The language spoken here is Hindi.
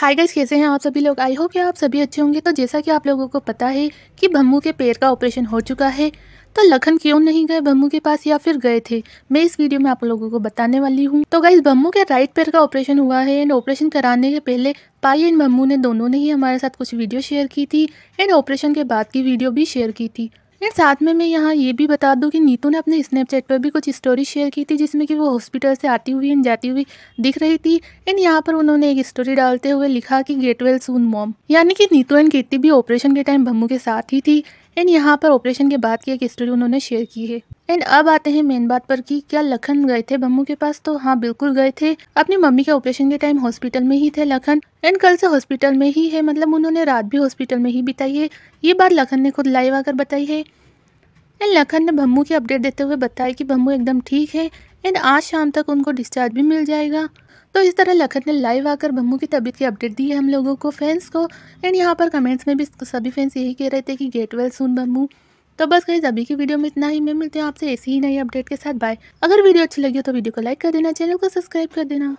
हाय गाइस कैसे हैं आप सभी लोग आई होप कि आप सभी अच्छे होंगे तो जैसा कि आप लोगों को पता है कि भम्मू के पैर का ऑपरेशन हो चुका है तो लखन क्यों नहीं गए भम्मू के पास या फिर गए थे मैं इस वीडियो में आप लोगों को बताने वाली हूँ तो गाइस भम्मू के राइट पैर का ऑपरेशन हुआ है एंड ऑपरेशन कराने के पहले पाई एंड भम्मू ने दोनों ने ही हमारे साथ कुछ वीडियो शेयर की थी एंड ऑपरेशन के बाद की वीडियो भी शेयर की थी एंड साथ में मैं यहाँ ये भी बता दूँ कि नीतू ने अपने स्नैपचैट पर भी कुछ स्टोरी शेयर की थी जिसमें कि वो हॉस्पिटल से आती हुई एंड जाती हुई दिख रही थी एंड यहाँ पर उन्होंने एक स्टोरी डालते हुए लिखा कि गेट वेल सून मॉम यानी कि नीतू एंड कीर्ति भी ऑपरेशन के टाइम भम्मू के साथ ही थी एंड यहाँ पर ऑपरेशन के बाद की एक स्टोरी उन्होंने शेयर की है एंड अब आते हैं मेन बात पर कि क्या लखन गए थे बम्मू के पास तो हाँ बिल्कुल गए थे अपनी मम्मी के ऑपरेशन के टाइम हॉस्पिटल में ही थे लखन एंड कल से हॉस्पिटल में ही है मतलब उन्होंने रात भी हॉस्पिटल में ही बिताई है ये बात लखन ने खुद लाइव आकर बताई है एंड लखन ने बम्बू की अपडेट देते हुए बताया कि बम्बू एकदम ठीक है एंड आज शाम तक उनको डिस्चार्ज भी मिल जाएगा तो इस तरह लखन ने लाइव आकर बम्बू की तबीयत की अपडेट दी है हम लोगों को फैंस को एंड यहाँ पर कमेंट्स में भी सभी फैंस यही कह रहे थे कि गेट वेल सुन बम्बू तो बस गई अभी की वीडियो में इतना ही मैं मिलती हूँ आपसे ऐसी ही नई अपडेट के साथ बाय अगर वीडियो अच्छी लगी हो तो वीडियो को लाइक कर देना चैनल को सब्सक्राइब कर देना